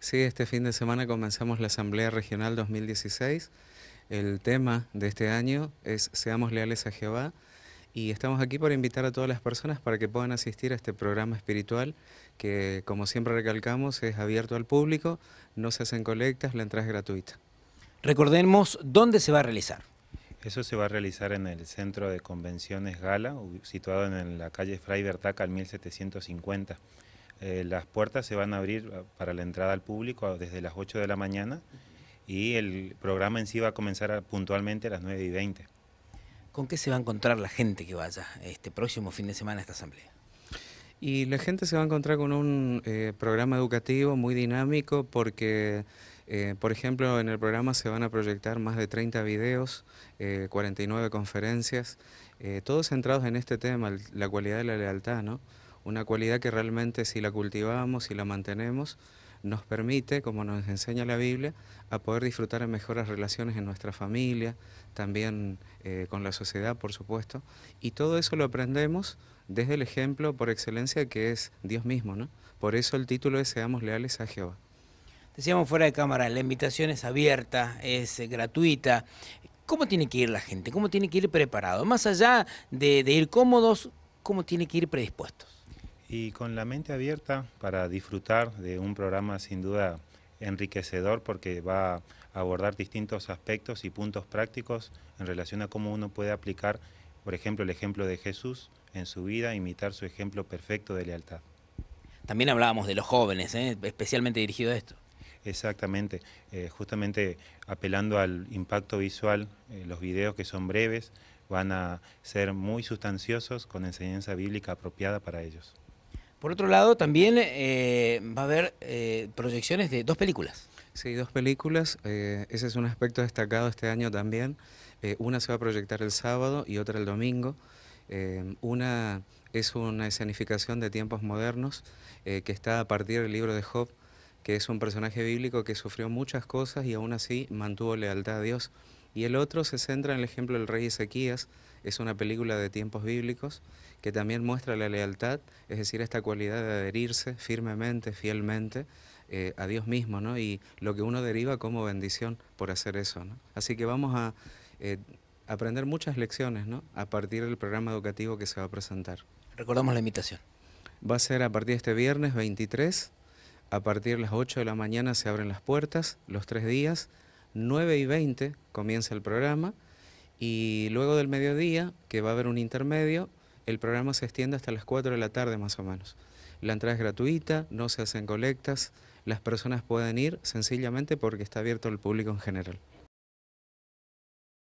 Sí, este fin de semana comenzamos la Asamblea Regional 2016. El tema de este año es Seamos leales a Jehová y estamos aquí para invitar a todas las personas para que puedan asistir a este programa espiritual que, como siempre recalcamos, es abierto al público, no se hacen colectas, la entrada es gratuita. Recordemos dónde se va a realizar. Eso se va a realizar en el Centro de Convenciones Gala, situado en la calle Fray Bertaca al 1750. Eh, las puertas se van a abrir ah, para la entrada al público ah, desde las 8 de la mañana y el programa en sí va a comenzar ah, puntualmente a las 9 y 20. ¿Con qué se va a encontrar la gente que vaya este próximo fin de semana a esta asamblea? Y la gente se va a encontrar con un eh, programa educativo muy dinámico porque, eh, por ejemplo, en el programa se van a proyectar más de 30 videos, 49 conferencias, todos centrados en este tema, la cualidad de la lealtad, ¿no? una cualidad que realmente si la cultivamos, y la mantenemos, nos permite, como nos enseña la Biblia, a poder disfrutar de mejores relaciones en nuestra familia, también eh, con la sociedad, por supuesto. Y todo eso lo aprendemos desde el ejemplo por excelencia que es Dios mismo, ¿no? Por eso el título es Seamos leales a Jehová. Decíamos fuera de cámara, la invitación es abierta, es eh, gratuita. ¿Cómo tiene que ir la gente? ¿Cómo tiene que ir preparado? Más allá de ir cómodos, ¿cómo tiene que ir predispuestos? y con la mente abierta para disfrutar de un programa sin duda enriquecedor porque va a abordar distintos aspectos y puntos prácticos en relación a cómo uno puede aplicar, por ejemplo, el ejemplo de Jesús en su vida, imitar su ejemplo perfecto de lealtad. También hablábamos de los jóvenes, ¿eh? especialmente dirigido a esto. Exactamente, eh, justamente apelando al impacto visual, eh, los videos que son breves van a ser muy sustanciosos con enseñanza bíblica apropiada para ellos. Por otro lado, también eh, va a haber eh, proyecciones de dos películas. Sí, dos películas. Eh, ese es un aspecto destacado este año también. una se va a proyectar el sábado y otra el domingo. una es una escenificación de tiempos modernos que está a partir del libro de Job, que es un personaje bíblico que sufrió muchas cosas y aún así mantuvo lealtad a Dios. Y el otro se centra en el ejemplo del rey Ezequías, es una película de tiempos bíblicos que también muestra la lealtad, es decir, esta cualidad de adherirse firmemente, fielmente eh, a Dios mismo, ¿no? Y lo que uno deriva como bendición por hacer eso, Así que vamos a eh, aprender muchas lecciones, ¿no? A partir del programa educativo que se va a presentar. Recordamos la invitación. Va a ser a partir de este viernes 23, a partir de las 8 de la mañana se abren las puertas, los tres días, 9 y 20 comienza el programa y luego del mediodía, que va a haber un intermedio, el programa se extiende hasta las 4 de la tarde más o menos. La entrada es gratuita, no se hacen colectas, las personas pueden ir sencillamente porque está abierto al público en general.